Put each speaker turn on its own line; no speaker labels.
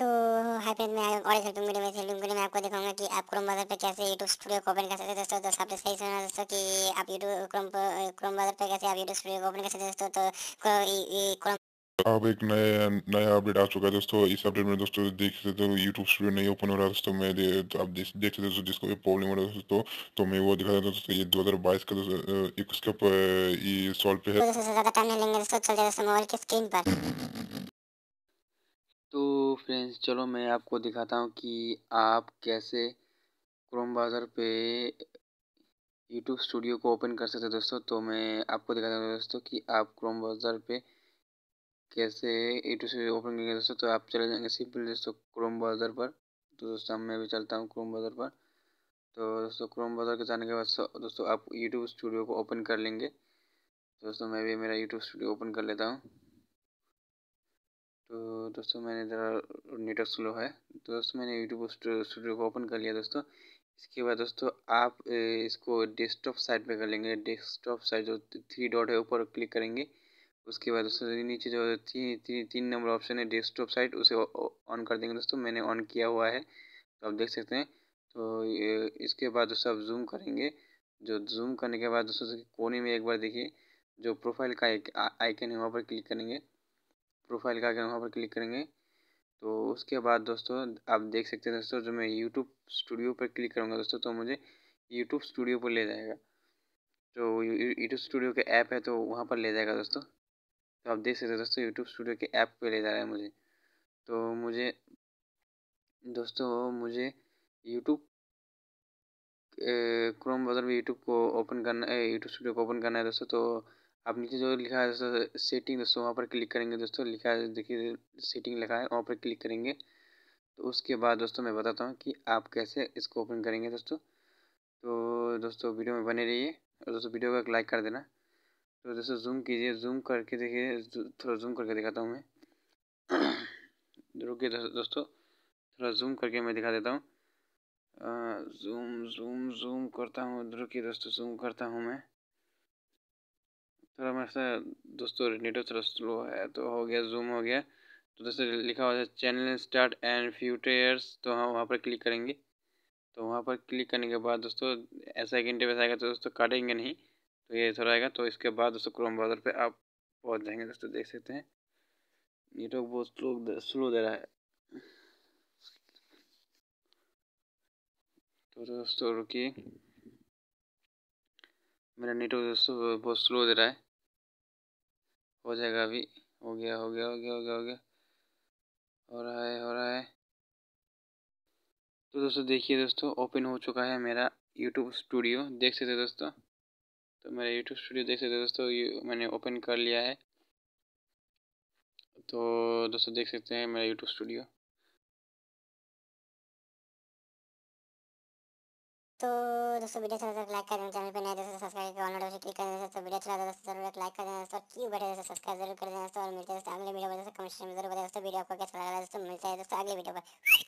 तो hi friend मैं और इस वीडियो में इस वीडियो में आपको दिखाऊंगा कि आप क्रोम ब्राउज़र पे कैसे यूट्यूब स्टूडियो को ओपन कर सकते हैं दोस्तों दोस्तों आपने सही सुना दोस्तों कि आप यूट्यूब क्रोम क्रोम ब्राउज़र पे कैसे आप यूट्यूब स्टूडियो को ओपन कर सकते हैं दोस्तों तो क्रोम
अब एक नया नया अपडेट आ चुका है दोस्तों इस अपडेट में दोस्तों देख सकते हो यूट्यूब स्टूडियो नहीं ओपन हो रहा दोस्तों मैं दे, तो आप देख सकते हो जिसको भी प्रॉब्लम हो रहा है दोस्तों तो मैं वो दिखा देता हूँ ये 2022 का दोस्तों का
सॉल्व पे है तो ज़्यादा टाइम नहीं लेंगे दोस्तों चल जाए मोबाइल
तो फ्रेंड्स चलो मैं आपको दिखाता हूँ कि आप कैसे क्रोम ब्राउज़र पे यूट्यूब स्टूडियो को ओपन कर सकते दोस्तों तो मैं आपको दिखाता हूँ दोस्तों कि आप क्रोम ब्राउज़र पे कैसे यूट्यूब स्टूडियो ओपन करेंगे दोस्तों तो आप चले जाएंगे सिंपल दोस्तों क्रोम ब्राउज़र पर तो दोस्तों मैं भी चलता हूँ क्रोम ब्राउज़र पर तो दोस्तों क्रोम ब्राउज़र के जाने के बाद दोस्तों आप यूट्यूब स्टूडियो को ओपन कर लेंगे दोस्तों मैं भी मेरा यूट्यूब स्टूडियो ओपन कर लेता हूँ तो दोस्तों मैंने ज़रा नेटवर्क स्लो है तो दोस्तों मैंने यूट्यूब स्टूडियो को ओपन कर लिया दोस्तों इसके बाद दोस्तों आप इसको डेस्कटॉप साइड पे कर लेंगे डेस्कटॉप साइड जो थ्री डॉट है ऊपर क्लिक करेंगे उसके बाद दोस्तों नीचे जो थी, ती, तीन नंबर ऑप्शन है डेस्कटॉप साइट उसे ऑन कर देंगे दोस्तों मैंने ऑन किया हुआ है तो आप देख सकते हैं तो इसके बाद दोस्तों आप जूम करेंगे जो जूम करने के बाद दोस्तों कोने में एक बार देखिए जो प्रोफाइल का एक आइकन है वहाँ पर क्लिक करेंगे प्रोफाइल का आइकन वहाँ पर क्लिक करेंगे तो उसके बाद दोस्तों आप देख सकते हैं दोस्तों जो मैं यूट्यूब स्टूडियो पर क्लिक करूँगा दोस्तों तो मुझे यूट्यूब स्टूडियो पर ले जाएगा तो यूट्यूब स्टूडियो के ऐप है तो वहाँ पर ले जाएगा दोस्तों तो आप देख सकते हैं दोस्तों यूट्यूब स्टूडियो के ऐप पर ले जा रहा है मुझे तो मुझे दोस्तों मुझे यूट्यूब क्रोम ब्राउज़र में यूट्यूब को ओपन करना है यूट्यूब स्टूडियो को ओपन करना है दोस्तों तो अब नीचे जो लिखा है दोस्तों सेटिंग दोस्तों वहाँ पर क्लिक करेंगे दोस्तों लिखा है देखिए सेटिंग लिखा है वहाँ पर क्लिक करेंगे तो उसके बाद दोस्तों मैं बताता हूँ कि आप कैसे इसको ओपन करेंगे दोस्तों तो दोस्तों वीडियो में बने रहिए और दोस्तों वीडियो को एक लाइक कर देना तो दोस्तों जूम कीजिए जूम करके देखिए थोड़ा जूम करके दिखाता हूँ मैं रुकिए दोस्तों थोड़ा जूम करके मैं दिखा देता हूँ जूम जूम जूम करता हूँ रुकिए दोस्तों जूम करता हूँ मैं थोड़ा मेरे से दोस्तों नेटवर्क थोड़ा स्लो है तो हो गया जूम हो गया तो दोस्तों लिखा हुआ है चैनल स्टार्ट एंड फ्यूटर्स तो हम वहाँ पर क्लिक करेंगे तो वहाँ पर क्लिक करने के बाद दोस्तों ऐसा एक इंटरव्यूस आएगा तो दोस्तों काटेंगे नहीं तो ये थोड़ा आएगा तो इसके बाद दोस्तों क्रोम ब्राउज़र पे आप पहुँच जाएंगे दोस्तों देख सकते हैं नेटवर्क बहुत स्लो स्लो दे रहा है तो दोस्तों रुकिए मेरा नेटवर्क बहुत स्लो दे रहा है हो जाएगा अभी हो गया हो गया हो गया हो गया हो गया हो रहा है हो रहा है तो दोस्तों देखिए दोस्तों ओपन हो चुका है मेरा यूट्यूब स्टूडियो देख सकते दोस्तों तो मेरा यूट्यूब स्टूडियो देख सकते दोस्तों
मैंने ओपन कर लिया है तो दोस्तों देख सकते हैं मेरा यूट्यूब स्टूडियो तो दोस्तों वीडियो अच्छा लगता तो लाइक कर देना चैनल पर नए दोस्तों सब्सक्राइब ऑल नोटिफिकेशन क्लिक कर देना दोस्तों वीडियो अच्छा लगता तो दोस्तों जरूर लाइक कर देना दोस्तों क्यों बैठे दोस्तों सब्सक्राइब जरूर कर देना दोस्तों और मिलते हैं दोस्तों अगले वीडियो में दोस्तों कमेंट में जरूर बताएं दोस्तों वीडियो आपको कैसा लगा दोस्तों मिलते हैं दोस्तों अगले वीडियो पर